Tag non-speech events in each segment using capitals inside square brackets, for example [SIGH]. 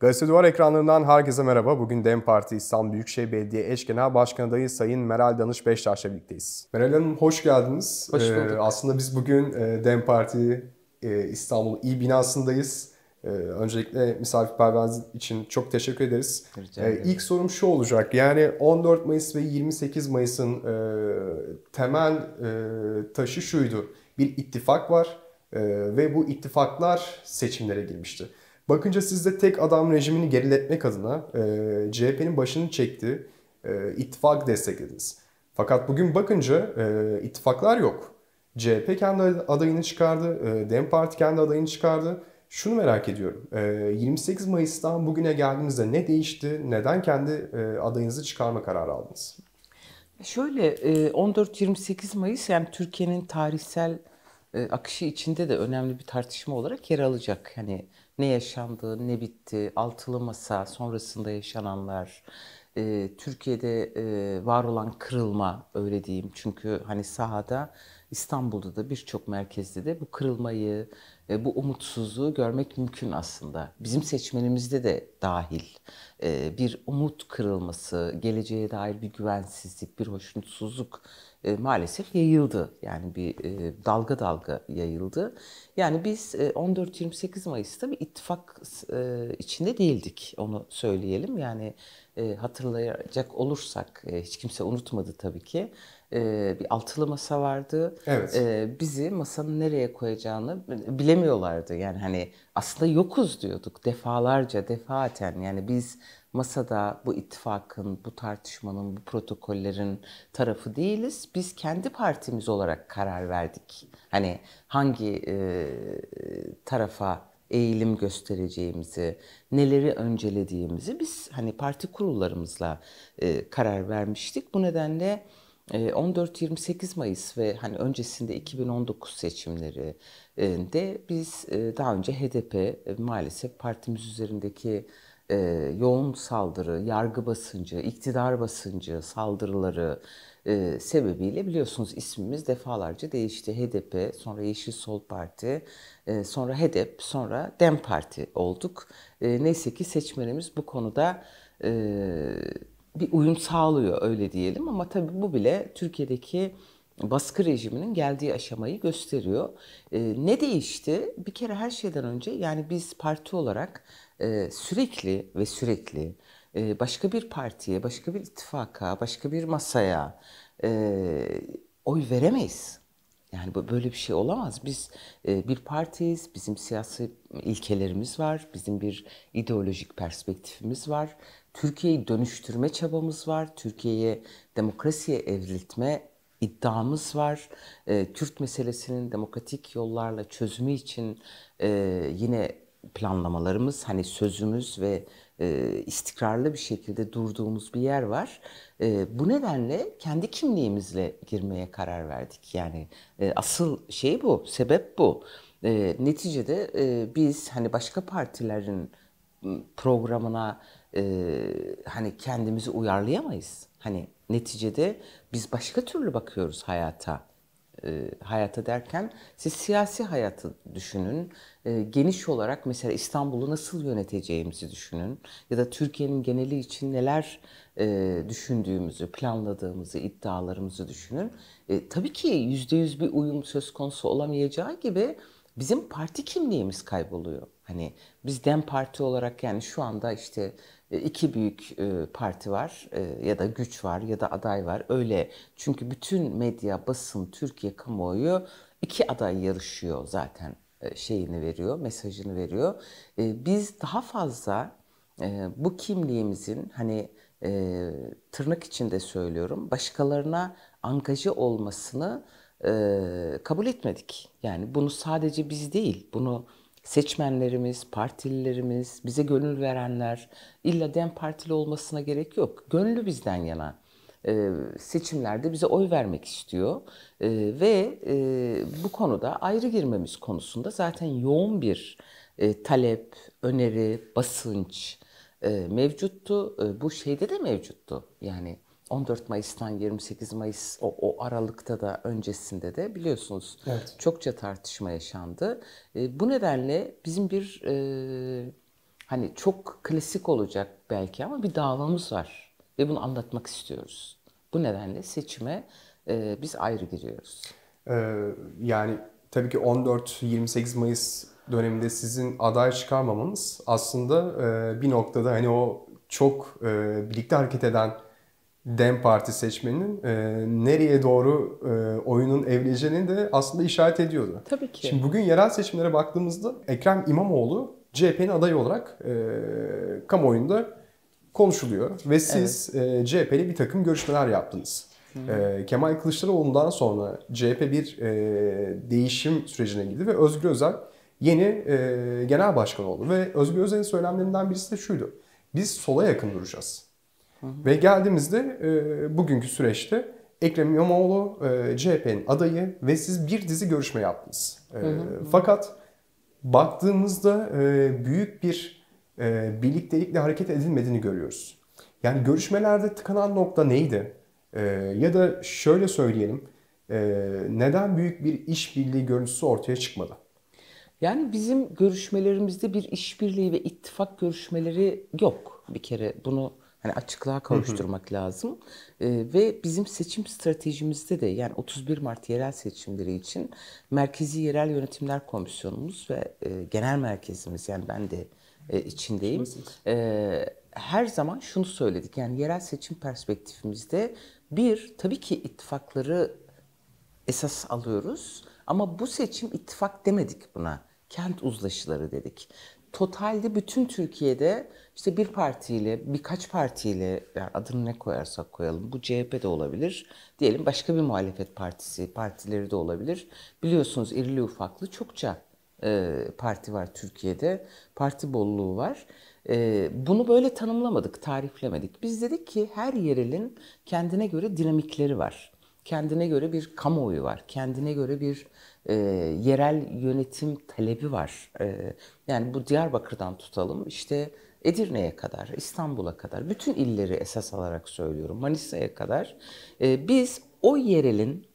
Gazete Duvar ekranlarından herkese merhaba. Bugün DEM Parti İstanbul Büyükşehir Belediye Eş Genel Başkanı Dayı Sayın Meral Danış Beştaş'la birlikteyiz. Meral Hanım hoş geldiniz. Hoş ee, bulduk. Ee, aslında biz bugün e, DEM Parti e, İstanbul İ binasındayız. E, öncelikle misafirperverliğiniz için çok teşekkür ederiz. E, ilk sorum şu olacak. Yani 14 Mayıs ve 28 Mayıs'ın e, temel e, taşı şuydu. Bir ittifak var e, ve bu ittifaklar seçimlere girmişti. Bakınca siz de tek adam rejimini geriletmek adına e, CHP'nin başını çekti, e, ittifak desteklediniz. Fakat bugün bakınca e, ittifaklar yok. CHP kendi adayını çıkardı, e, DEM Parti kendi adayını çıkardı. Şunu merak ediyorum, e, 28 Mayıs'tan bugüne geldiğimizde ne değişti, neden kendi e, adayınızı çıkarma kararı aldınız? Şöyle 14-28 e, Mayıs yani Türkiye'nin tarihsel e, akışı içinde de önemli bir tartışma olarak yer alacak. Hani ne yaşandı, ne bitti, altılı masa sonrasında yaşananlar, e, Türkiye'de e, var olan kırılma öyle diyeyim. Çünkü hani sahada İstanbul'da da birçok merkezde de bu kırılmayı, e, bu umutsuzluğu görmek mümkün aslında. Bizim seçmenimizde de dahil e, bir umut kırılması, geleceğe dair bir güvensizlik, bir hoşnutsuzluk e, maalesef yayıldı. Yani bir e, dalga dalga yayıldı. Yani biz e, 14-28 Mayıs'ta bir ittifak e, içinde değildik onu söyleyelim. Yani e, hatırlayacak olursak e, hiç kimse unutmadı tabii ki. E, bir altılı masa vardı. Evet. E, bizi masanın nereye koyacağını bilemiyorlardı. Yani hani aslında yokuz diyorduk defalarca defaten. Yani biz masada bu ittifakın, bu tartışmanın, bu protokollerin tarafı değiliz. Biz kendi partimiz olarak karar verdik. Hani hangi e, tarafa eğilim göstereceğimizi, neleri öncelediğimizi biz hani parti kurullarımızla e, karar vermiştik. Bu nedenle 14-28 e, Mayıs ve hani öncesinde 2019 seçimleri e, de biz e, daha önce HDP maalesef partimiz üzerindeki e, yoğun saldırı, yargı basıncı, iktidar basıncı saldırıları e, sebebiyle biliyorsunuz ismimiz defalarca değişti. HDP, sonra Yeşil Sol Parti, e, sonra HDP, sonra DEM Parti olduk. E, neyse ki seçmenimiz bu konuda e, bir uyum sağlıyor öyle diyelim ama tabii bu bile Türkiye'deki baskı rejiminin geldiği aşamayı gösteriyor. E, ne değişti? Bir kere her şeyden önce yani biz parti olarak ee, sürekli ve sürekli e, başka bir partiye, başka bir ittifaka, başka bir masaya e, oy veremeyiz. Yani böyle bir şey olamaz. Biz e, bir partiyiz, bizim siyasi ilkelerimiz var, bizim bir ideolojik perspektifimiz var. Türkiye'yi dönüştürme çabamız var. Türkiye'ye demokrasiye evriltme iddiamız var. Kürt meselesinin demokratik yollarla çözümü için yine planlamalarımız, hani sözümüz ve e, istikrarlı bir şekilde durduğumuz bir yer var. E, bu nedenle kendi kimliğimizle girmeye karar verdik. Yani e, asıl şey bu, sebep bu. E, neticede e, biz hani başka partilerin programına e, hani kendimizi uyarlayamayız. Hani neticede biz başka türlü bakıyoruz hayata e, hayata derken siz siyasi hayatı düşünün. E, geniş olarak mesela İstanbul'u nasıl yöneteceğimizi düşünün. Ya da Türkiye'nin geneli için neler e, düşündüğümüzü, planladığımızı, iddialarımızı düşünün. E, tabii ki yüzde yüz bir uyum söz konusu olamayacağı gibi bizim parti kimliğimiz kayboluyor. Hani biz DEM Parti olarak yani şu anda işte e, iki büyük e, parti var e, ya da güç var ya da aday var öyle. Çünkü bütün medya, basın, Türkiye kamuoyu iki aday yarışıyor zaten şeyini veriyor, mesajını veriyor. Biz daha fazla bu kimliğimizin hani tırnak içinde söylüyorum başkalarına angaje olmasını kabul etmedik. Yani bunu sadece biz değil, bunu seçmenlerimiz, partililerimiz, bize gönül verenler, illa dem partili olmasına gerek yok. Gönlü bizden yana e, seçimlerde bize oy vermek istiyor e, ve e, bu konuda ayrı girmemiz konusunda zaten yoğun bir e, talep, öneri, basınç e, mevcuttu. E, bu şeyde de mevcuttu. Yani 14 Mayıs'tan 28 Mayıs o, o aralıkta da öncesinde de biliyorsunuz evet. çokça tartışma yaşandı. E, bu nedenle bizim bir e, hani çok klasik olacak belki ama bir davamız var ve bunu anlatmak istiyoruz. Bu nedenle seçime e, biz ayrı giriyoruz. Ee, yani tabii ki 14-28 Mayıs döneminde sizin aday çıkarmamanız aslında e, bir noktada hani o çok e, birlikte hareket eden Dem Parti seçmeninin e, nereye doğru e, oyunun evleneceğini de aslında işaret ediyordu. Tabii ki. Şimdi bugün yerel seçimlere baktığımızda Ekrem İmamoğlu CHP'nin adayı olarak e, kamuoyunda konuşuluyor. Ve siz evet. e, CHP'li bir takım görüşmeler yaptınız. E, Kemal Kılıçdaroğlu'ndan sonra CHP bir e, değişim sürecine girdi ve Özgür Özel yeni e, genel başkan oldu. Ve Özgür Özel'in söylemlerinden birisi de şuydu. Biz sola yakın duracağız. Hı hı. Ve geldiğimizde e, bugünkü süreçte Ekrem İmamoğlu e, CHP'nin adayı ve siz bir dizi görüşme yaptınız. E, Fakat baktığımızda e, büyük bir e, birliktelikle hareket edilmediğini görüyoruz. Yani görüşmelerde tıkanan nokta neydi? E, ya da şöyle söyleyelim, e, neden büyük bir işbirliği görüntüsü ortaya çıkmadı? Yani bizim görüşmelerimizde bir işbirliği ve ittifak görüşmeleri yok bir kere. Bunu Hani açıklığa kavuşturmak hı hı. lazım. E, ve bizim seçim stratejimizde de yani 31 Mart yerel seçimleri için Merkezi Yerel Yönetimler Komisyonumuz ve e, genel merkezimiz yani ben de e, içindeyim. E, her zaman şunu söyledik. Yani yerel seçim perspektifimizde bir tabii ki ittifakları esas alıyoruz ama bu seçim ittifak demedik buna. Kent uzlaşıları dedik totalde bütün Türkiye'de işte bir partiyle, birkaç partiyle yani adını ne koyarsak koyalım bu CHP de olabilir. Diyelim başka bir muhalefet partisi, partileri de olabilir. Biliyorsunuz irili ufaklı çokça e, parti var Türkiye'de. Parti bolluğu var. E, bunu böyle tanımlamadık, tariflemedik. Biz dedik ki her yerelin kendine göre dinamikleri var. Kendine göre bir kamuoyu var. Kendine göre bir e, yerel yönetim talebi var. E, yani bu Diyarbakır'dan tutalım işte Edirne'ye kadar, İstanbul'a kadar, bütün illeri esas alarak söylüyorum, Manisa'ya kadar e, biz o yerelin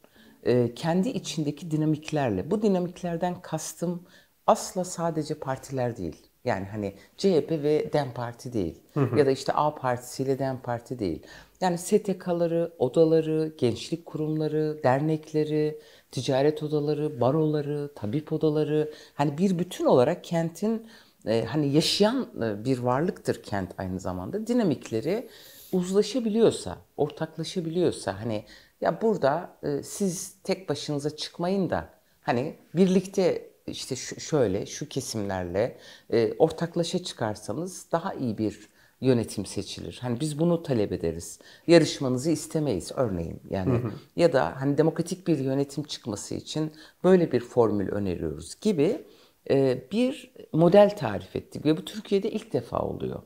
e, kendi içindeki dinamiklerle, bu dinamiklerden kastım asla sadece partiler değil. Yani hani CHP ve DEM Parti değil. Ya da işte A Partisi ile DEM Parti değil. Yani STK'ları, odaları, gençlik kurumları, dernekleri, ticaret odaları, baroları, tabip odaları hani bir bütün olarak kentin e, hani yaşayan e, bir varlıktır kent aynı zamanda. Dinamikleri uzlaşabiliyorsa, ortaklaşabiliyorsa hani ya burada e, siz tek başınıza çıkmayın da hani birlikte işte şu, şöyle şu kesimlerle e, ortaklaşa çıkarsanız daha iyi bir yönetim seçilir. Hani biz bunu talep ederiz. Yarışmanızı istemeyiz örneğin. Yani hı hı. ya da hani demokratik bir yönetim çıkması için böyle bir formül öneriyoruz gibi e, bir model tarif ettik ve bu Türkiye'de ilk defa oluyor.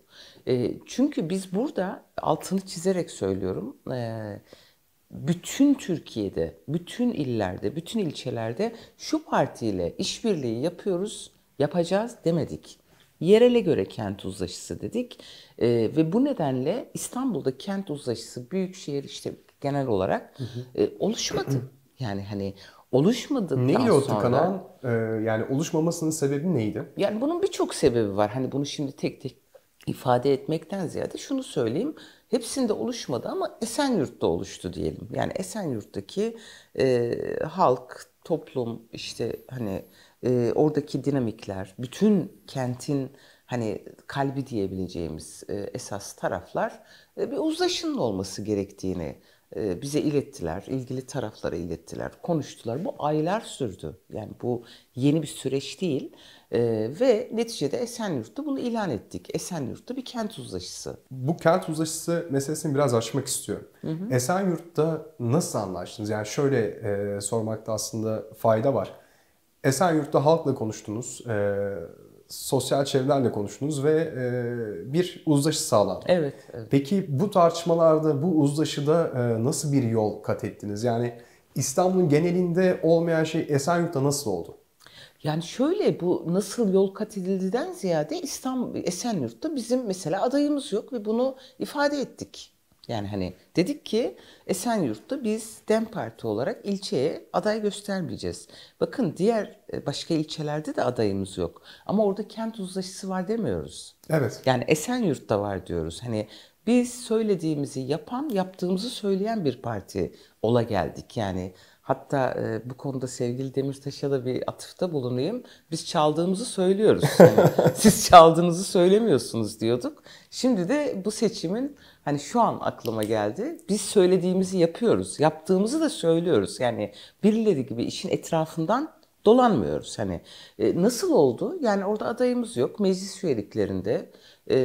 E, çünkü biz burada altını çizerek söylüyorum e, bütün Türkiye'de, bütün illerde, bütün ilçelerde şu partiyle işbirliği yapıyoruz, yapacağız demedik. Yerele göre kent uzlaşısı dedik e, ve bu nedenle İstanbul'da kent uzlaşısı büyük şehir işte genel olarak hı hı. E, oluşmadı. [CLEARS THROAT] Yani hani oluşmadı. Neydi o tıkanan, e, ee, yani oluşmamasının sebebi neydi? Yani bunun birçok sebebi var. Hani bunu şimdi tek tek ifade etmekten ziyade şunu söyleyeyim hepsinde oluşmadı ama Esenyurt'ta oluştu diyelim. Yani Esenyurt'taki e, halk, toplum işte hani e, oradaki dinamikler, bütün kentin hani kalbi diyebileceğimiz e, esas taraflar e, bir uzlaşının olması gerektiğini e, bize ilettiler, ilgili taraflara ilettiler, konuştular. Bu aylar sürdü. Yani bu yeni bir süreç değil. E, ve neticede Esenyurt'ta bunu ilan ettik. Esenyurt'ta bir kent uzlaşısı. Bu kent uzlaşısı meselesini biraz açmak istiyorum. Hı hı. Esenyurt'ta nasıl anlaştınız? Yani şöyle e, sormakta aslında fayda var. Esenyurt'ta halkla konuştunuz, e, sosyal çevrelerle konuştunuz ve e, bir uzlaşı sağlandı. Evet, evet. Peki bu tartışmalarda, bu uzlaşıda e, nasıl bir yol kat ettiniz? Yani İstanbul'un genelinde olmayan şey Esenyurt'ta nasıl oldu? Yani şöyle bu nasıl yol kat edildiden ziyade İstanbul Esenyurt'ta bizim mesela adayımız yok ve bunu ifade ettik. Yani hani dedik ki Esenyurt'ta biz DEM Parti olarak ilçeye aday göstermeyeceğiz. Bakın diğer e, başka ilçelerde de adayımız yok. Ama orada kent uzlaşısı var demiyoruz. Evet. Yani Esenyurt'ta var diyoruz. Hani biz söylediğimizi yapan, yaptığımızı söyleyen bir parti ola geldik. Yani Hatta e, bu konuda sevgili Demirtaş'a da bir atıfta bulunayım. Biz çaldığımızı söylüyoruz. [LAUGHS] Yani siz çaldığınızı söylemiyorsunuz diyorduk. Şimdi de bu seçimin hani şu an aklıma geldi. Biz söylediğimizi yapıyoruz. Yaptığımızı da söylüyoruz. Yani birileri gibi işin etrafından dolanmıyoruz. Hani e, nasıl oldu? Yani orada adayımız yok. Meclis üyeliklerinde e,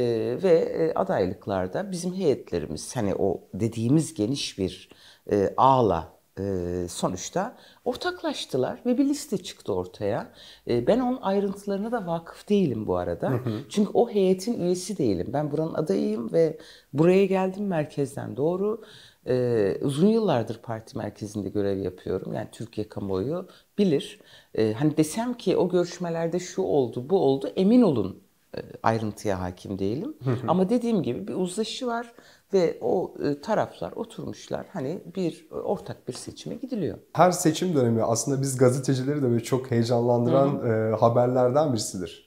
ve e, adaylıklarda bizim heyetlerimiz hani o dediğimiz geniş bir e, ağla ee, sonuçta ortaklaştılar ve bir liste çıktı ortaya. Ee, ben onun ayrıntılarına da vakıf değilim bu arada. Çünkü o heyetin üyesi değilim. Ben buranın adayıyım ve buraya geldim merkezden doğru. Ee, uzun yıllardır parti merkezinde görev yapıyorum. Yani Türkiye kamuoyu bilir. hani desem ki o görüşmelerde şu oldu, bu oldu emin olun e, ayrıntıya hakim değilim. Ama dediğim gibi bir uzlaşı var. Ve o e, taraflar oturmuşlar hani bir e, ortak bir seçime gidiliyor. Her seçim dönemi aslında biz gazetecileri de böyle çok heyecanlandıran hı hı. E, haberlerden birisidir.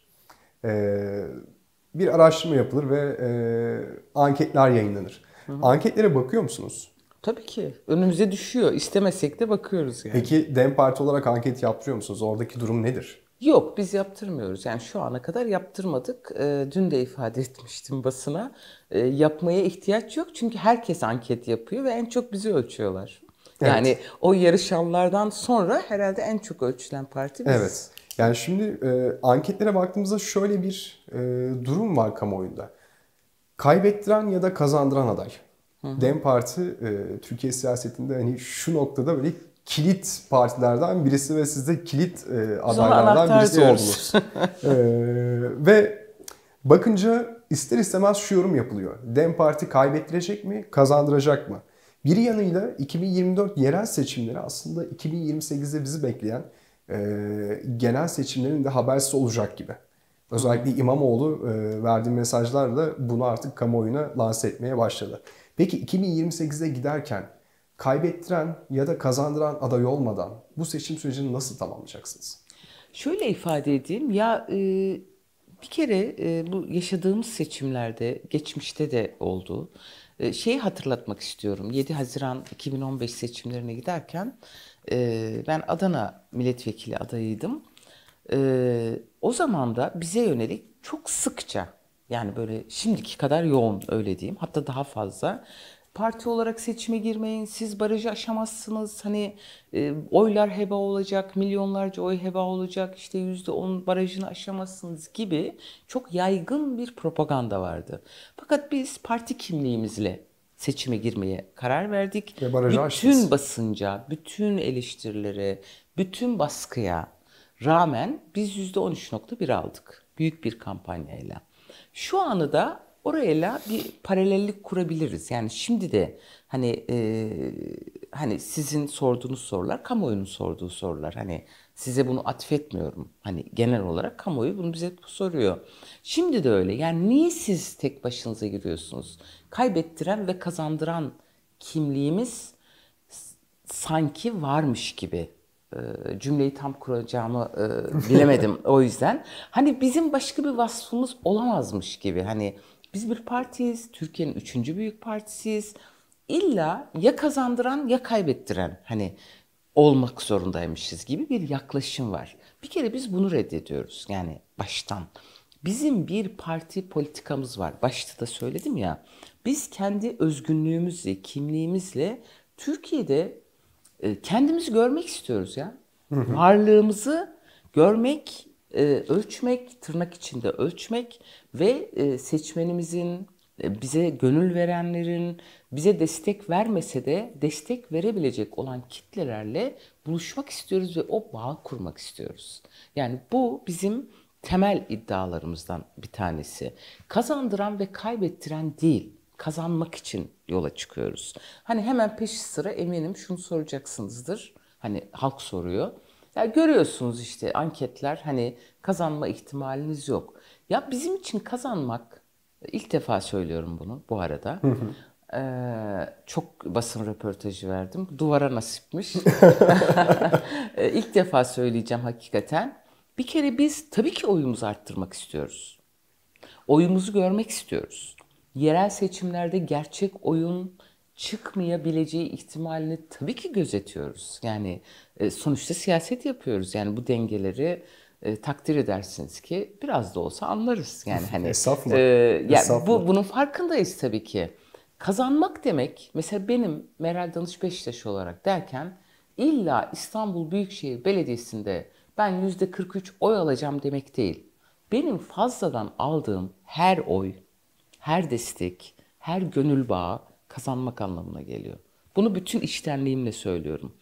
bir araştırma yapılır ve anketler yayınlanır. Hı hı. Anketlere bakıyor musunuz? Tabii ki. Önümüze düşüyor. İstemesek de bakıyoruz yani. Peki DEM Parti olarak anket yaptırıyor musunuz? Oradaki durum nedir? Yok biz yaptırmıyoruz. Yani şu ana kadar yaptırmadık. E, dün de ifade [LAUGHS] etmiştim basına. E, yapmaya ihtiyaç yok çünkü herkes anket yapıyor ve en çok bizi ölçüyorlar. Evet. Yani o yarışanlardan sonra herhalde en çok ölçülen parti biziz. Evet. Yani şimdi e, anketlere baktığımızda şöyle bir e, durum var kamuoyunda. Kaybettiren ya da kazandıran aday. Hı hı. Dem Parti e, Türkiye siyasetinde hani şu noktada böyle kilit partilerden birisi ve siz de kilit e, adaylardan birisi diyoruz. oldunuz. [LAUGHS] e, ve bakınca ister istemez şu yorum yapılıyor. Dem Parti kaybettirecek mi, kazandıracak mı? Bir yanıyla 2024 yerel seçimleri aslında 2028'de bizi bekleyen e, genel seçimlerin de habersiz olacak gibi. Özellikle İmamoğlu e, verdiği da bunu artık kamuoyuna lanse etmeye başladı. Peki 2028'e giderken kaybettiren ya da kazandıran aday olmadan bu seçim sürecini nasıl tamamlayacaksınız? Şöyle ifade edeyim ya e, bir kere e, bu yaşadığımız seçimlerde geçmişte de oldu. E, şeyi hatırlatmak istiyorum 7 Haziran 2015 seçimlerine giderken e, ben Adana milletvekili adayıydım. E, o zaman da bize yönelik çok sıkça yani böyle şimdiki kadar yoğun öyle diyeyim hatta daha fazla parti olarak seçime girmeyin, siz barajı aşamazsınız, hani e, oylar heba olacak, milyonlarca oy heba olacak, işte yüzde on barajını aşamazsınız gibi çok yaygın bir propaganda vardı. Fakat biz parti kimliğimizle seçime girmeye karar verdik. Ve bütün aşırız. basınca, bütün eleştirilere, bütün baskıya rağmen biz yüzde %13.1 aldık. Büyük bir kampanyayla. Şu anı da orayla bir paralellik kurabiliriz. Yani şimdi de hani e, hani sizin sorduğunuz sorular kamuoyunun sorduğu sorular. Hani size bunu atif etmiyorum. Hani genel olarak kamuoyu bunu bize soruyor. Şimdi de öyle. Yani niye siz tek başınıza giriyorsunuz? Kaybettiren ve kazandıran kimliğimiz sanki varmış gibi e, cümleyi tam kuracağımı e, [LAUGHS] bilemedim o yüzden. Hani bizim başka bir vasfımız olamazmış gibi. Hani biz bir partiyiz. Türkiye'nin üçüncü büyük partisiyiz. İlla ya kazandıran ya kaybettiren hani olmak zorundaymışız gibi bir yaklaşım var. Bir kere biz bunu reddediyoruz yani baştan. Bizim bir parti politikamız var. Başta da söyledim ya. Biz kendi özgünlüğümüzle, kimliğimizle Türkiye'de e, kendimizi görmek istiyoruz ya. Varlığımızı görmek e, ölçmek, tırnak içinde ölçmek ve e, seçmenimizin, e, bize gönül verenlerin, bize destek vermese de destek verebilecek olan kitlelerle buluşmak istiyoruz ve o bağ kurmak istiyoruz. Yani bu bizim temel iddialarımızdan bir tanesi. Kazandıran ve kaybettiren değil, kazanmak için yola çıkıyoruz. Hani hemen peş sıra eminim şunu soracaksınızdır. Hani halk soruyor. Ya görüyorsunuz işte anketler hani kazanma ihtimaliniz yok. Ya bizim için kazanmak ilk defa söylüyorum bunu bu arada. Ee, çok basın röportajı verdim. Duvara nasipmiş. [LAUGHS] Ee, ilk defa söyleyeceğim hakikaten. Bir kere biz tabii ki oyumuzu arttırmak istiyoruz. Oyumuzu görmek istiyoruz. Yerel seçimlerde gerçek oyun, çıkmayabileceği ihtimalini tabii ki gözetiyoruz. Yani e, sonuçta siyaset yapıyoruz. Yani bu dengeleri e, takdir edersiniz ki biraz da olsa anlarız yani hani e, ya bu bunun farkındayız tabii ki. Kazanmak demek mesela benim Meral Danış Beşiktaş olarak derken illa İstanbul Büyükşehir Belediyesi'nde ben yüzde 43 oy alacağım demek değil. Benim fazladan aldığım her oy, her destek, her gönül bağı kazanmak anlamına geliyor. Bunu bütün içtenliğimle söylüyorum.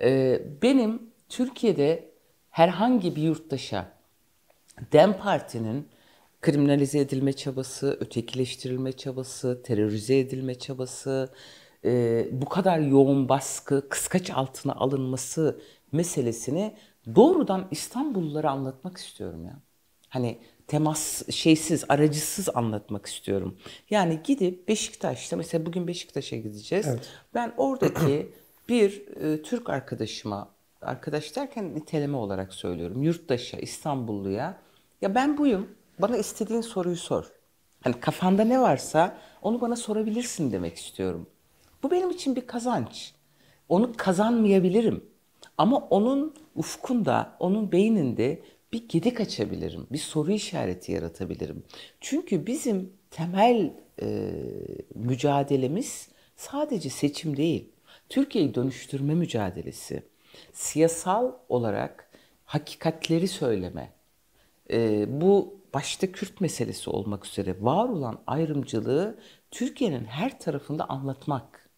Ee, benim Türkiye'de herhangi bir yurttaşa DEM Parti'nin kriminalize edilme çabası, ötekileştirilme çabası, terörize edilme çabası, e, bu kadar yoğun baskı, kıskaç altına alınması meselesini doğrudan İstanbullulara anlatmak istiyorum ya. Hani temas şeysiz, aracısız anlatmak istiyorum. Yani gidip Beşiktaş'ta mesela bugün Beşiktaş'a gideceğiz. Evet. Ben oradaki [CLEARS THROAT] bir e, Türk arkadaşıma, arkadaş derken niteleme olarak söylüyorum. Yurttaşa, İstanbulluya ya ben buyum. Bana istediğin soruyu sor. Hani kafanda ne varsa onu bana sorabilirsin demek istiyorum. Bu benim için bir kazanç. Onu kazanmayabilirim. Ama onun ufkunda, onun beyninde bir gedik açabilirim, bir soru işareti yaratabilirim. Çünkü bizim temel e, mücadelemiz sadece seçim değil. Türkiye'yi dönüştürme mücadelesi. Siyasal olarak hakikatleri söyleme. E, bu başta Kürt meselesi olmak üzere var olan ayrımcılığı Türkiye'nin her tarafında anlatmak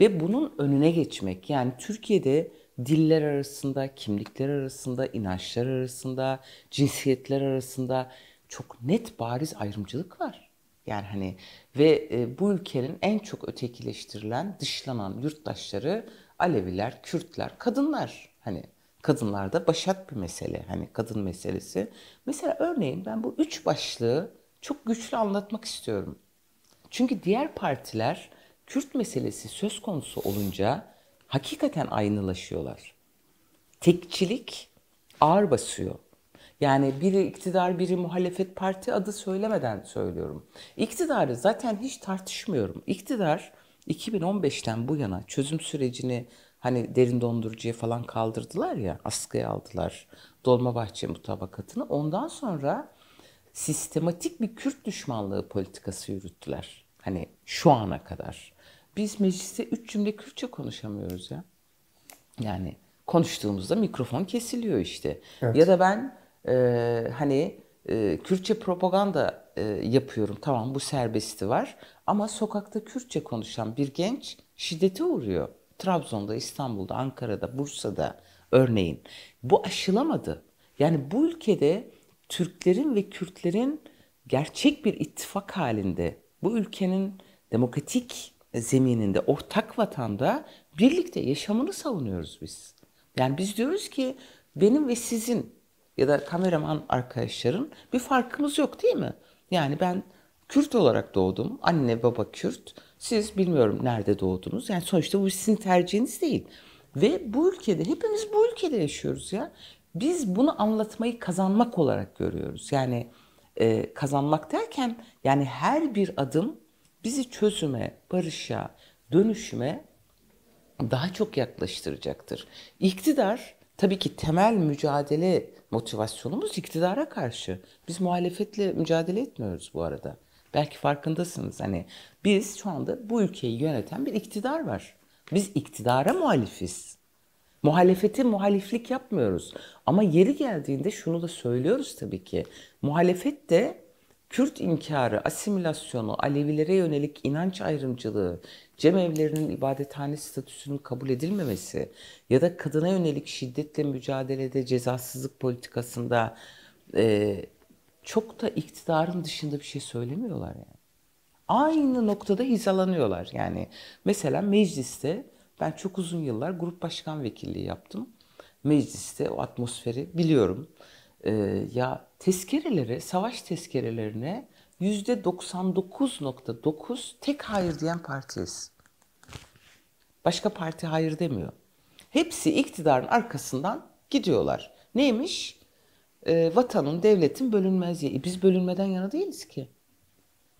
ve bunun önüne geçmek. Yani Türkiye'de diller arasında, kimlikler arasında, inançlar arasında, cinsiyetler arasında çok net bariz ayrımcılık var. Yani hani ve e, bu ülkenin en çok ötekileştirilen, dışlanan yurttaşları Aleviler, Kürtler, kadınlar. Hani kadınlarda başat bir mesele. Hani kadın meselesi. Mesela örneğin ben bu üç başlığı çok güçlü anlatmak istiyorum. Çünkü diğer partiler Kürt meselesi söz konusu olunca hakikaten aynılaşıyorlar. Tekçilik ağır basıyor. Yani biri iktidar, biri muhalefet parti adı söylemeden söylüyorum. İktidarı zaten hiç tartışmıyorum. İktidar 2015'ten bu yana çözüm sürecini hani derin dondurucuya falan kaldırdılar ya, askıya aldılar. Dolmabahçe mutabakatını. Ondan sonra sistematik bir Kürt düşmanlığı politikası yürüttüler. Hani şu ana kadar biz mecliste üç cümle Kürtçe konuşamıyoruz ya. Yani konuştuğumuzda mikrofon kesiliyor işte. Evet. Ya da ben e, hani e, Kürtçe propaganda e, yapıyorum. Tamam bu serbesti var ama sokakta Kürtçe konuşan bir genç şiddete uğruyor. Trabzon'da, İstanbul'da, Ankara'da, Bursa'da örneğin. Bu aşılamadı. Yani bu ülkede Türklerin ve Kürtlerin gerçek bir ittifak halinde bu ülkenin demokratik zemininde, ortak vatanda birlikte yaşamını savunuyoruz biz. Yani biz diyoruz ki benim ve sizin ya da kameraman arkadaşların bir farkımız yok değil mi? Yani ben Kürt olarak doğdum. Anne baba Kürt. Siz bilmiyorum nerede doğdunuz. Yani sonuçta bu sizin tercihiniz değil. Ve bu ülkede hepimiz bu ülkede yaşıyoruz ya. Biz bunu anlatmayı kazanmak olarak görüyoruz. Yani e, kazanmak derken yani her bir adım bizi çözüme, barışa, dönüşüme daha çok yaklaştıracaktır. İktidar tabii ki temel mücadele motivasyonumuz iktidara karşı. Biz muhalefetle mücadele etmiyoruz bu arada. Belki farkındasınız hani biz şu anda bu ülkeyi yöneten bir iktidar var. Biz iktidara muhalifiz. Muhalefete muhaliflik yapmıyoruz. Ama yeri geldiğinde şunu da söylüyoruz tabii ki. Muhalefet de Kürt inkarı, asimilasyonu, Alevilere yönelik inanç ayrımcılığı, cemevlerinin ibadethane statüsünün kabul edilmemesi ya da kadına yönelik şiddetle mücadelede cezasızlık politikasında e, çok da iktidarın dışında bir şey söylemiyorlar yani. Aynı noktada hizalanıyorlar yani. Mesela mecliste ben çok uzun yıllar grup başkan vekilliği yaptım. Mecliste o atmosferi biliyorum. Ee, ya tezkereleri, savaş tezkerelerine yüzde 99.9 tek hayır diyen partiyiz. Başka parti hayır demiyor. Hepsi iktidarın arkasından gidiyorlar. Neymiş? Ee, vatanın, devletin bölünmezliği. E biz bölünmeden yana değiliz ki.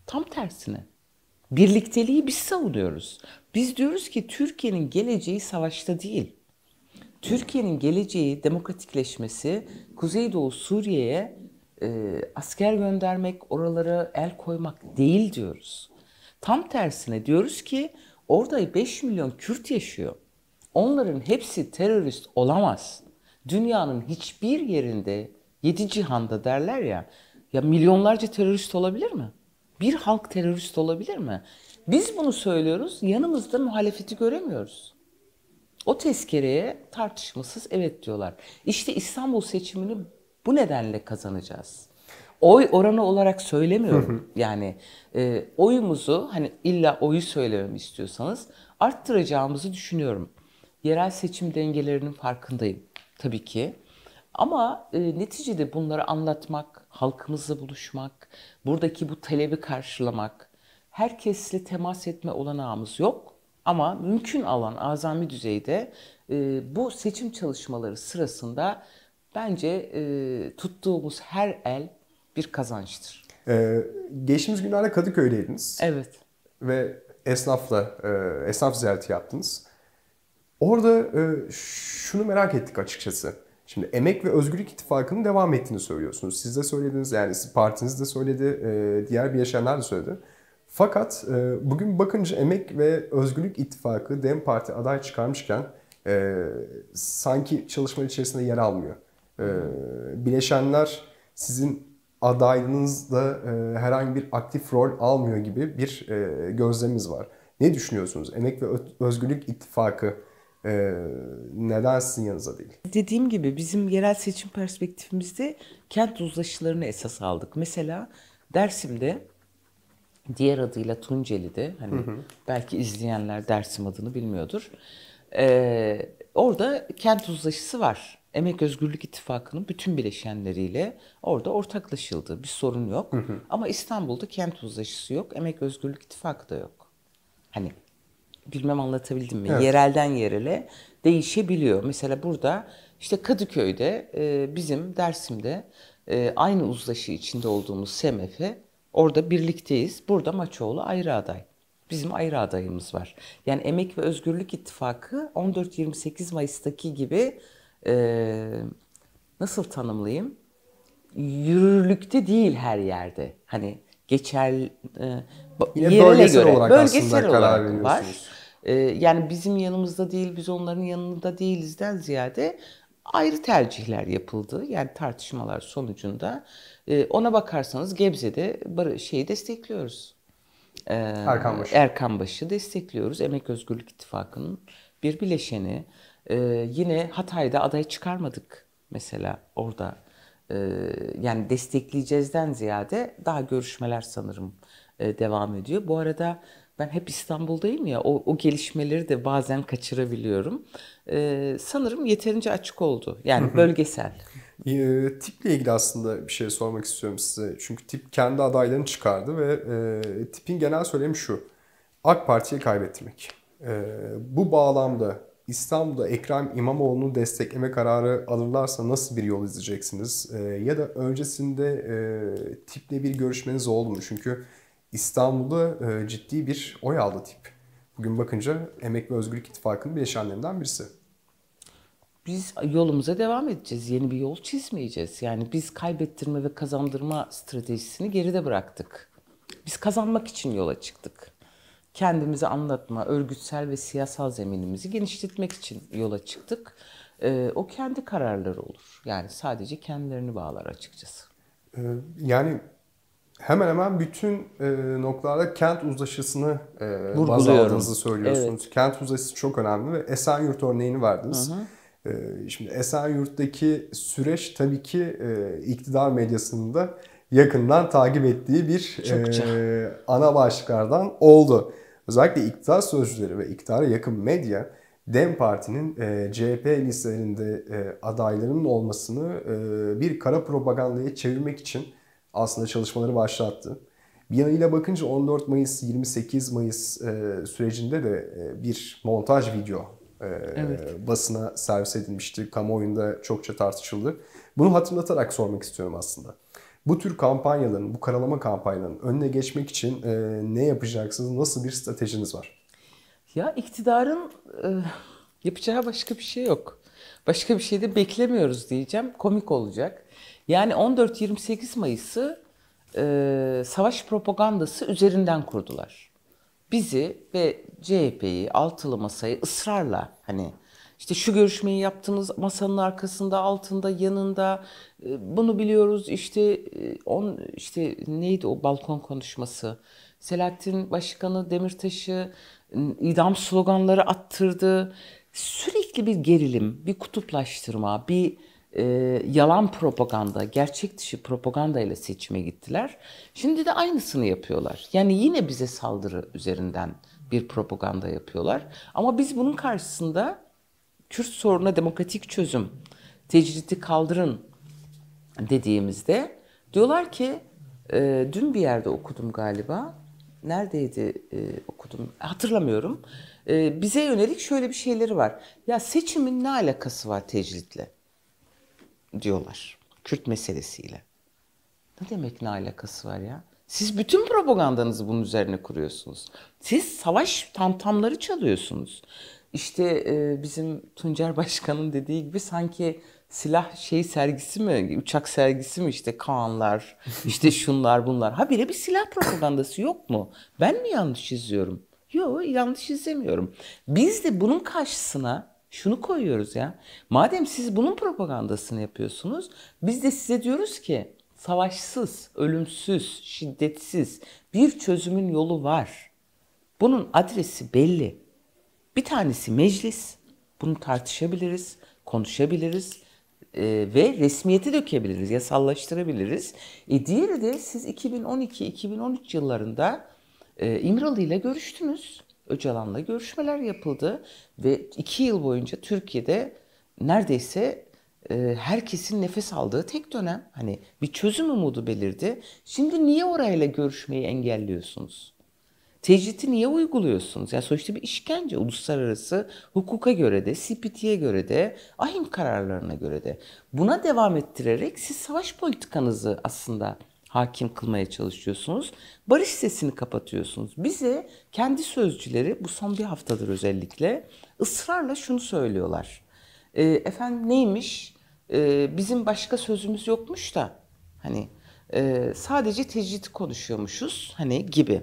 Tam tersine. Birlikteliği biz savunuyoruz. Biz diyoruz ki Türkiye'nin geleceği savaşta değil. Türkiye'nin geleceği demokratikleşmesi Kuzeydoğu Suriye'ye e, asker göndermek, oralara el koymak değil diyoruz. Tam tersine diyoruz ki orada 5 milyon Kürt yaşıyor. Onların hepsi terörist olamaz. Dünyanın hiçbir yerinde, yedi cihanda derler ya, ya milyonlarca terörist olabilir mi? Bir halk terörist olabilir mi? Biz bunu söylüyoruz, yanımızda muhalefeti göremiyoruz. O tezkereye tartışmasız evet diyorlar. İşte İstanbul seçimini bu nedenle kazanacağız. Oy oranı olarak söylemiyorum. yani e, oyumuzu hani illa oyu söylemem istiyorsanız arttıracağımızı düşünüyorum. Yerel seçim dengelerinin farkındayım tabii ki. Ama e, neticede bunları anlatmak, halkımızla buluşmak, buradaki bu talebi karşılamak, herkesle temas etme olanağımız yok. Ama mümkün alan azami düzeyde e, bu seçim çalışmaları sırasında bence e, tuttuğumuz her el bir kazançtır. Ee, geçtiğimiz günlerde Kadıköy'deydiniz. Evet. Ve esnafla, e, esnaf ziyareti yaptınız. Orada e, şunu merak ettik açıkçası. Şimdi Emek ve Özgürlük İttifakı'nın devam ettiğini söylüyorsunuz. Siz de söylediniz yani partiniz de söyledi, e, diğer bir yaşayanlar da söyledi. Fakat e, bugün bakınca Emek ve Özgürlük İttifakı Dem Parti aday çıkarmışken e, sanki çalışmalar içerisinde yer almıyor. E, bileşenler sizin adaylığınızda e, herhangi bir aktif rol almıyor gibi bir e, gözlemimiz var. Ne düşünüyorsunuz? Emek ve Özgürlük İttifakı e, neden sizin yanınıza değil? Dediğim gibi bizim yerel seçim perspektifimizde kent uzlaşılarını esas aldık. Mesela Dersim'de diğer adıyla Tunceli'de hani hı hı. belki izleyenler Dersim adını bilmiyordur. Ee, orada kent uzlaşısı var. Emek Özgürlük İttifakı'nın bütün bileşenleriyle orada ortaklaşıldı. Bir sorun yok. Hı hı. Ama İstanbul'da kent uzlaşısı yok. Emek Özgürlük İttifakı da yok. Hani bilmem anlatabildim mi? Evet. Yerelden yerele değişebiliyor. Mesela burada işte Kadıköy'de e, bizim Dersim'de e, aynı uzlaşı içinde olduğumuz SMF Orada birlikteyiz. Burada Maçoğlu ayrı aday. Bizim ayrı adayımız var. Yani Emek ve Özgürlük İttifakı 14-28 Mayıs'taki gibi e, nasıl tanımlayayım? Yürürlükte değil her yerde. Hani geçer e, Yine yerine bölgesel göre olarak bölgesel olarak var. E, yani bizim yanımızda değil, biz onların yanında değilizden ziyade ayrı tercihler yapıldı. Yani tartışmalar sonucunda e, ona bakarsanız Gebze'de bar- şeyi destekliyoruz. E, Erkanbaşı. Erkanbaşı destekliyoruz. Emek Özgürlük İttifakı'nın bir bileşeni. E, yine Hatay'da aday çıkarmadık mesela orada. E, yani destekleyeceğizden ziyade daha görüşmeler sanırım e, devam ediyor. Bu arada ben hep İstanbul'dayım ya o, o gelişmeleri de bazen kaçırabiliyorum. Ee, sanırım yeterince açık oldu. Yani bölgesel. e, tiple ilgili aslında bir şey sormak istiyorum size. Çünkü tip kendi adaylarını çıkardı ve e, tipin genel söylemi şu. AK Parti'yi kaybettirmek. E, ee, bu bağlamda İstanbul'da Ekrem İmamoğlu'nu destekleme kararı alırlarsa nasıl bir yol izleyeceksiniz? E, ya da öncesinde e, tiple bir görüşmeniz oldu mu? Çünkü İstanbul'da e, ciddi bir oy aldı tip. Bugün bakınca Emek ve Özgürlük İttifakı'nın bileşenlerinden birisi. Biz yolumuza devam edeceğiz. Yeni bir yol çizmeyeceğiz. Yani biz kaybettirme ve kazandırma stratejisini geride bıraktık. Biz kazanmak için yola çıktık. Kendimizi anlatma, örgütsel ve siyasal zeminimizi genişletmek için yola çıktık. Ee, o kendi kararları olur. Yani sadece kendilerini bağlar açıkçası. E, yani hemen hemen bütün e, noktalarda kent uzlaşısını e, baz aldığınızı söylüyorsunuz. Evet. Kent uzlaşısı çok önemli ve Esenyurt örneğini verdiniz. Hı hı. E, şimdi Esenyurt'taki süreç tabii ki e, iktidar medyasının da yakından takip ettiği bir e, ana başlıklardan oldu. Özellikle iktidar sözcüleri ve iktidara yakın medya DEM Parti'nin e, CHP listelerinde e, adaylarının olmasını e, bir kara propagandaya çevirmek için aslında çalışmaları başlattı. Bir yanıyla bakınca 14 Mayıs, 28 Mayıs e, sürecinde de e, bir montaj video e, evet. basına servis edilmişti. Kamuoyunda çokça tartışıldı. Bunu hatırlatarak sormak istiyorum aslında. Bu tür kampanyaların, bu karalama kampanyaların önüne geçmek için e, ne yapacaksınız? Nasıl bir stratejiniz var? Ya iktidarın e, yapacağı başka bir şey yok. Başka bir şey de beklemiyoruz diyeceğim. Komik olacak. Yani 14-28 Mayıs'ı e, savaş propagandası üzerinden kurdular. Bizi ve CHP'yi altılı masayı ısrarla hani işte şu görüşmeyi yaptınız masanın arkasında, altında, yanında. E, bunu biliyoruz. işte e, on işte neydi o balkon konuşması? Selahattin Başkanı Demirtaş'ı idam sloganları attırdı. Sürekli bir gerilim, bir kutuplaştırma, bir e, yalan propaganda, gerçek dışı propaganda ile seçime gittiler. Şimdi de aynısını yapıyorlar. Yani yine bize saldırı üzerinden bir propaganda yapıyorlar. Ama biz bunun karşısında Kürt soruna demokratik çözüm, tecridi kaldırın dediğimizde diyorlar ki e, dün bir yerde okudum galiba. Neredeydi e, okudum hatırlamıyorum. E, bize yönelik şöyle bir şeyleri var. Ya seçimin ne alakası var tecritle? diyorlar. Kürt meselesiyle. Ne demek ne alakası var ya? Siz bütün propagandanızı bunun üzerine kuruyorsunuz. Siz savaş tantamları çalıyorsunuz. İşte e, bizim Tuncer Başkan'ın dediği gibi sanki silah şey sergisi mi, uçak sergisi mi işte Kaanlar, [LAUGHS] işte şunlar bunlar. Ha bile bir silah propagandası yok mu? Ben mi yanlış izliyorum? Yok yanlış izlemiyorum. Biz de bunun karşısına şunu koyuyoruz ya. Madem siz bunun propagandasını yapıyorsunuz, biz de size diyoruz ki savaşsız, ölümsüz, şiddetsiz bir çözümün yolu var. Bunun adresi belli. Bir tanesi meclis. Bunu tartışabiliriz, konuşabiliriz e, ve resmiyeti dökebiliriz, yasallaştırabiliriz. E, diğeri de siz 2012-2013 yıllarında e, İmralı ile görüştünüz. Öcalan'la görüşmeler yapıldı ve iki yıl boyunca Türkiye'de neredeyse e, herkesin nefes aldığı tek dönem hani bir çözüm umudu belirdi. Şimdi niye orayla görüşmeyi engelliyorsunuz? Tecriti niye uyguluyorsunuz? Yani sonuçta bir işkence uluslararası hukuka göre de, CPT'ye göre de, ahim kararlarına göre de. Buna devam ettirerek siz savaş politikanızı aslında hakim kılmaya çalışıyorsunuz. Barış sesini kapatıyorsunuz. Bize kendi sözcüleri bu son bir haftadır özellikle ısrarla şunu söylüyorlar. E, efendim neymiş? E, bizim başka sözümüz yokmuş da hani e, sadece tecridi konuşuyormuşuz hani gibi.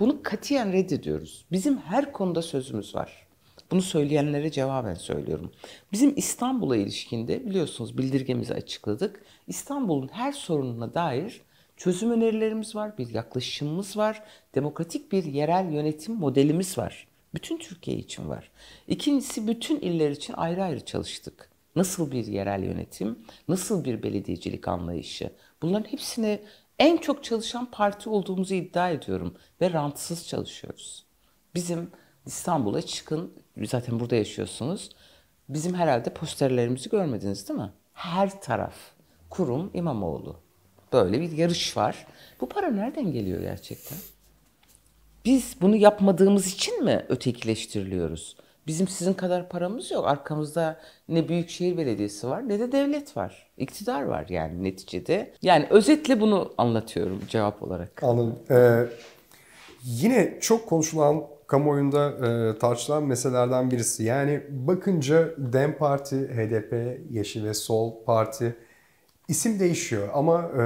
Bunu katiyen reddediyoruz. Bizim her konuda sözümüz var. Bunu söyleyenlere cevaben söylüyorum. Bizim İstanbul'a ilişkinde biliyorsunuz bildirgemizi açıkladık. İstanbul'un her sorununa dair çözüm önerilerimiz var, bir yaklaşımımız var, demokratik bir yerel yönetim modelimiz var. Bütün Türkiye için var. İkincisi bütün iller için ayrı ayrı çalıştık. Nasıl bir yerel yönetim, nasıl bir belediyecilik anlayışı. Bunların hepsine en çok çalışan parti olduğumuzu iddia ediyorum ve rantsız çalışıyoruz. Bizim İstanbul'a çıkın, zaten burada yaşıyorsunuz. Bizim herhalde posterlerimizi görmediniz değil mi? Her taraf. Kurum İmamoğlu. Böyle bir yarış var. Bu para nereden geliyor gerçekten? Biz bunu yapmadığımız için mi ötekileştiriliyoruz? Bizim sizin kadar paramız yok. Arkamızda ne Büyükşehir Belediyesi var ne de devlet var. İktidar var yani neticede. Yani özetle bunu anlatıyorum cevap olarak. Anladım. Ee, yine çok konuşulan kamuoyunda e, tartışılan meselelerden birisi. Yani bakınca DEM Parti, HDP, Yeşil ve Sol Parti İsim değişiyor ama e,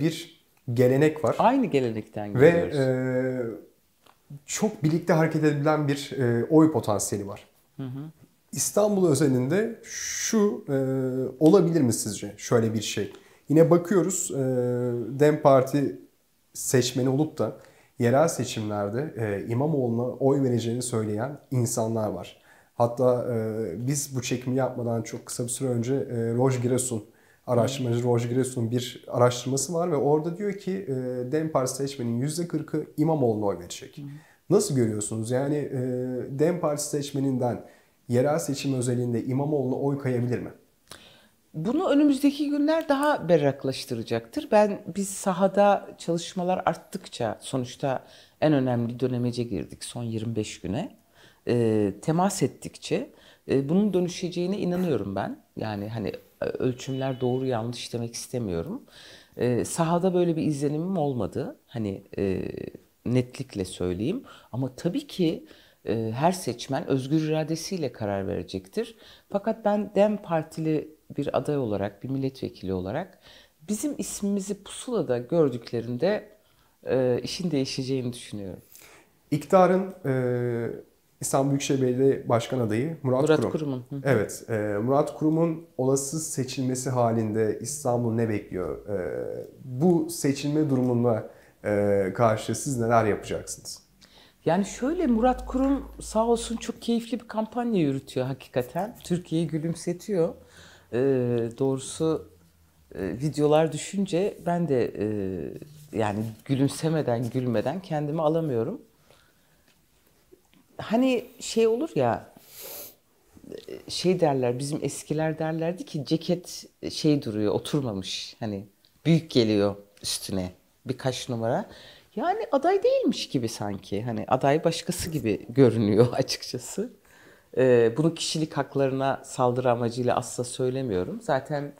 bir gelenek var. Aynı gelenekten geliyoruz. Ve e, çok birlikte hareket edilen bir e, oy potansiyeli var. Hı hı. İstanbul özelinde şu e, olabilir mi sizce şöyle bir şey? Yine bakıyoruz e, Dem Parti seçmeni olup da yerel seçimlerde e, İmamoğlu'na oy vereceğini söyleyen insanlar var. Hatta e, biz bu çekimi yapmadan çok kısa bir süre önce e, Roj Giresun araştırmacı Roger Giresun'un bir araştırması var ve orada diyor ki e, Dem Parti seçmenin %40'ı İmamoğlu'na oy verecek. Nasıl görüyorsunuz? Yani e, Dem Parti seçmeninden yerel seçim özelinde İmamoğlu'na oy kayabilir mi? Bunu önümüzdeki günler daha berraklaştıracaktır. Ben biz sahada çalışmalar arttıkça sonuçta en önemli dönemece girdik son 25 güne. E, temas ettikçe e, bunun dönüşeceğine inanıyorum ben. Yani hani ölçümler doğru yanlış demek istemiyorum. E, sahada böyle bir izlenimim olmadı. Hani e, netlikle söyleyeyim. Ama tabii ki e, her seçmen özgür iradesiyle karar verecektir. Fakat ben DEM Partili bir aday olarak, bir milletvekili olarak bizim ismimizi pusulada gördüklerinde e, işin değişeceğini düşünüyorum. İktidarın e, İstanbul Büyükşehir Belediye Başkan adayı Murat, Murat Kurum. Kurum'un. Evet, e, Murat Kurum'un olası seçilmesi halinde İstanbul ne bekliyor? E, bu seçilme durumuna e, karşı siz neler yapacaksınız? Yani şöyle Murat Kurum sağ olsun çok keyifli bir kampanya yürütüyor hakikaten. Türkiye'yi gülümsetiyor. doğrusu videolar düşünce ben de yani gülümsemeden gülmeden kendimi alamıyorum hani şey olur ya şey derler bizim eskiler derlerdi ki ceket şey duruyor oturmamış hani büyük geliyor üstüne birkaç numara. Yani aday değilmiş gibi sanki hani aday başkası gibi görünüyor [LAUGHS] açıkçası. Ee, bunu kişilik haklarına saldırı amacıyla asla söylemiyorum. Zaten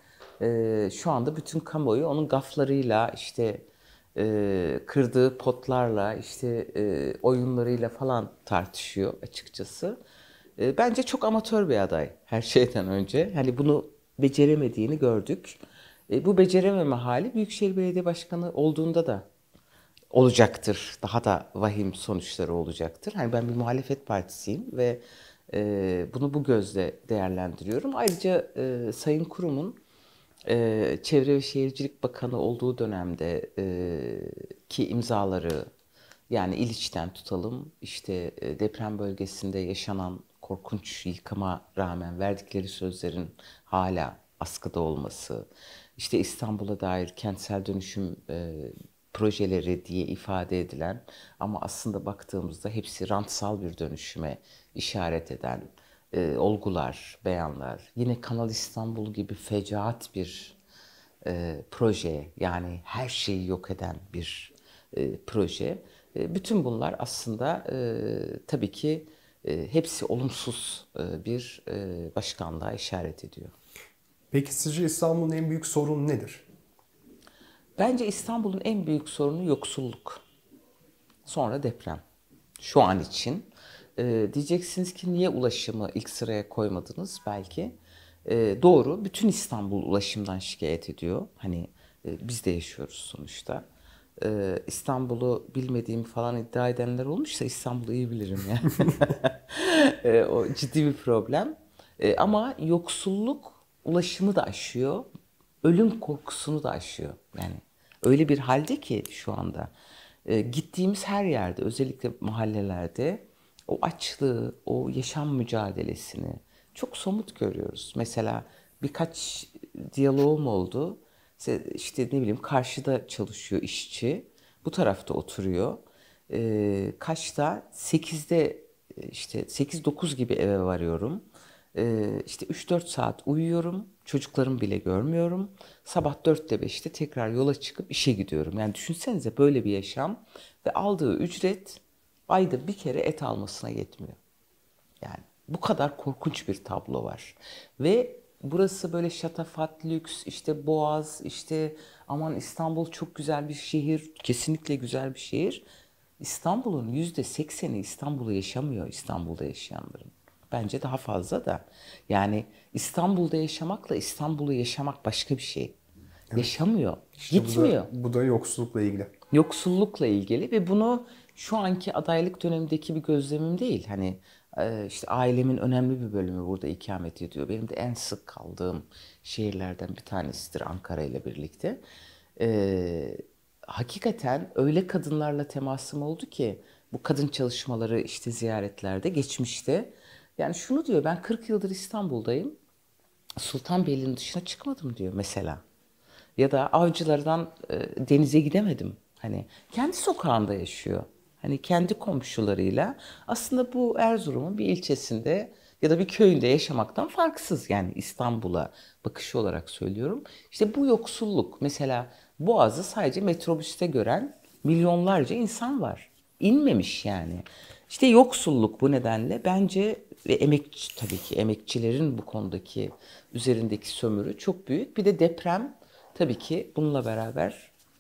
e, şu anda bütün kamuoyu onun gaflarıyla işte e, kırdığı potlarla işte e, oyunlarıyla falan tartışıyor açıkçası. E, bence çok amatör bir aday her [LAUGHS] şeyden önce. Hani bunu beceremediğini gördük. E, bu becerememe hali Büyükşehir Belediye Başkanı olduğunda da olacaktır. Daha da vahim sonuçları olacaktır. Hani ben bir muhalefet partisiyim ve e, bunu bu gözle değerlendiriyorum. Ayrıca e, Sayın Kurum'un e, Çevre ve Şehircilik Bakanı olduğu dönemde e, ki imzaları yani İliç'ten tutalım işte e, deprem bölgesinde yaşanan korkunç yıkıma rağmen verdikleri sözlerin hala askıda olması, işte İstanbul'a dair kentsel dönüşüm e, projeleri diye ifade edilen ama aslında baktığımızda hepsi rantsal bir dönüşüme işaret eden e, olgular, beyanlar, yine Kanal İstanbul gibi fecaat bir e, proje, yani her şeyi yok eden bir e, proje. E, bütün bunlar aslında e, tabii ki e, hepsi olumsuz e, bir e, başkanlığa işaret ediyor. Peki sizce İstanbul'un en büyük sorunu nedir? Bence İstanbul'un en büyük sorunu yoksulluk. Sonra deprem. Şu an için e, diyeceksiniz ki niye ulaşımı ilk sıraya koymadınız belki. E, doğru bütün İstanbul ulaşımdan şikayet ediyor. Hani e, biz de yaşıyoruz sonuçta. E, İstanbul'u bilmediğim falan iddia edenler olmuşsa İstanbul'u iyi bilirim yani. [LAUGHS] e, o ciddi bir problem. E, ama yoksulluk ulaşımı da aşıyor. Ölüm korkusunu da aşıyor. Yani öyle bir halde ki şu anda. E, gittiğimiz her yerde özellikle mahallelerde o açlığı, o yaşam mücadelesini çok somut görüyoruz. Mesela birkaç diyaloğum oldu. İşte, işte ne bileyim karşıda çalışıyor işçi. Bu tarafta oturuyor. E, kaçta? 8'de işte 8-9 gibi eve varıyorum. E, işte 3-4 saat uyuyorum. Çocuklarımı bile görmüyorum. Sabah 4'te 5'te tekrar yola çıkıp işe gidiyorum. Yani düşünsenize böyle bir yaşam ve aldığı ücret ayda bir kere et almasına yetmiyor. Yani bu kadar korkunç bir tablo var. Ve burası böyle şatafat, lüks, işte boğaz, işte aman İstanbul çok güzel bir şehir, kesinlikle güzel bir şehir. İstanbul'un yüzde sekseni İstanbul'u yaşamıyor İstanbul'da yaşayanların. Bence daha fazla da. Yani İstanbul'da yaşamakla İstanbul'u yaşamak başka bir şey. Evet. Yaşamıyor, işte gitmiyor. Bu da, bu da yoksullukla ilgili. Yoksullukla ilgili ve bunu şu anki adaylık dönemindeki bir gözlemim değil. Hani e, işte ailemin önemli bir bölümü burada ikamet ediyor. Benim de en sık kaldığım şehirlerden bir tanesidir Ankara ile birlikte. Ee, hakikaten öyle kadınlarla temasım oldu ki bu kadın çalışmaları işte ziyaretlerde geçmişte. Yani şunu diyor ben 40 yıldır İstanbul'dayım. Sultanbeyli'nin dışına çıkmadım diyor mesela. Ya da avcılardan e, denize gidemedim. Hani kendi sokağında yaşıyor. Hani kendi komşularıyla aslında bu Erzurum'un bir ilçesinde ya da bir köyünde yaşamaktan farksız yani İstanbul'a bakışı olarak söylüyorum. İşte bu yoksulluk mesela Boğaz'ı sadece metrobüste gören milyonlarca insan var. İnmemiş yani. İşte yoksulluk bu nedenle bence ve emekçi tabii ki emekçilerin bu konudaki üzerindeki sömürü çok büyük. Bir de deprem tabii ki bununla beraber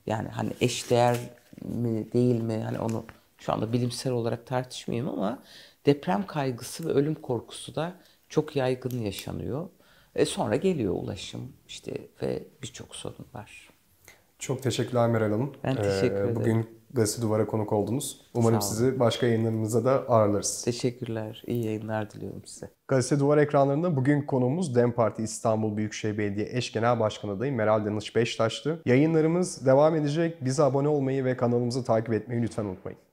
yani hani eşdeğer mi değil mi hani onu şu anda bilimsel olarak tartışmayayım ama deprem kaygısı ve ölüm korkusu da çok yaygın yaşanıyor. E sonra geliyor ulaşım işte ve birçok sorun var. Çok teşekkürler Meral Hanım. Ben teşekkür ee, ederim. Bugün Gazete Duvar'a konuk oldunuz. Umarım sizi başka yayınlarımıza da ağırlarız. Teşekkürler. İyi yayınlar diliyorum size. Gazete Duvar ekranlarında bugün konuğumuz DEM Parti İstanbul Büyükşehir Belediye Eş Genel Başkanı adayı Meral Danış Beştaş'tı. Yayınlarımız devam edecek. Bize abone olmayı ve kanalımızı takip etmeyi lütfen unutmayın.